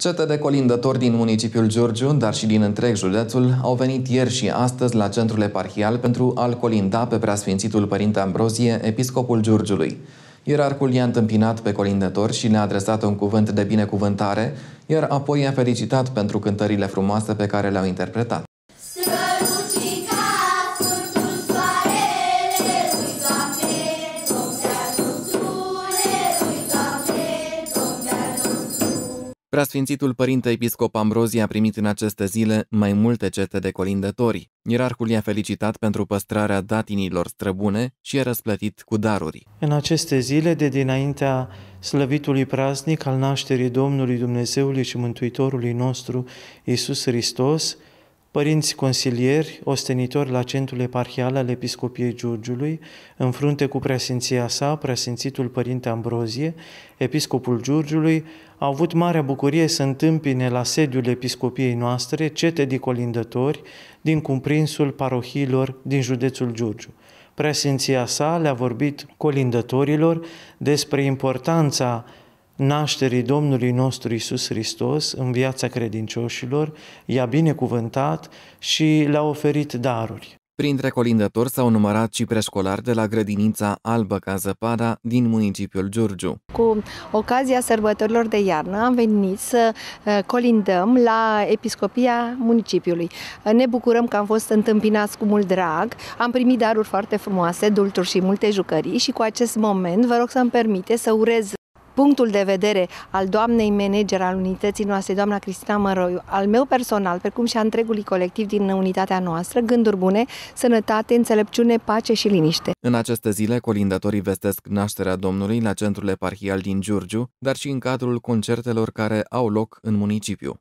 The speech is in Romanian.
Cete de colindători din municipiul Giurgiu, dar și din întreg județul, au venit ieri și astăzi la centrul eparhial pentru a-l colinda pe preasfințitul Părinte Ambrozie, episcopul Giurgiului. Ierarcul i-a întâmpinat pe colindători și le-a adresat un cuvânt de binecuvântare, iar apoi i-a felicitat pentru cântările frumoase pe care le-au interpretat. Preasfințitul Părinte Episcop Ambrozie a primit în aceste zile mai multe cete de colindători. Ierarhul i-a felicitat pentru păstrarea datinilor străbune și a răsplătit cu daruri. În aceste zile, de dinaintea slăvitului praznic al nașterii Domnului Dumnezeului și Mântuitorului nostru, Isus Hristos, părinți consilieri, ostenitori la centrul eparhial al Episcopiei Giurgiului, în frunte cu preasinția sa, preasințitul Părinte Ambrozie, Episcopul Giurgiului, au avut marea bucurie să întâmpine la sediul Episcopiei noastre cete de colindători din cumprinsul parohiilor din județul Giurgiu. Preasinția sa le-a vorbit colindătorilor despre importanța nașterii Domnului nostru Isus Hristos în viața credincioșilor, i-a binecuvântat și le-a oferit daruri. Printre colindători s-au numărat și preșcolari de la grădinița Albă ca Zăpada din municipiul Giurgiu. Cu ocazia sărbătorilor de iarnă am venit să eh, colindăm la episcopia municipiului. Eh, ne bucurăm că am fost întâmpinați cu mult drag, am primit daruri foarte frumoase, dulciuri și multe jucării și cu acest moment vă rog să-mi permite să urez punctul de vedere al doamnei manager al unității noastre, doamna Cristina Măroiu, al meu personal, precum și a întregului colectiv din unitatea noastră, gânduri bune, sănătate, înțelepciune, pace și liniște. În aceste zile, colindătorii vestesc nașterea Domnului la centrul eparhial din Giurgiu, dar și în cadrul concertelor care au loc în municipiu.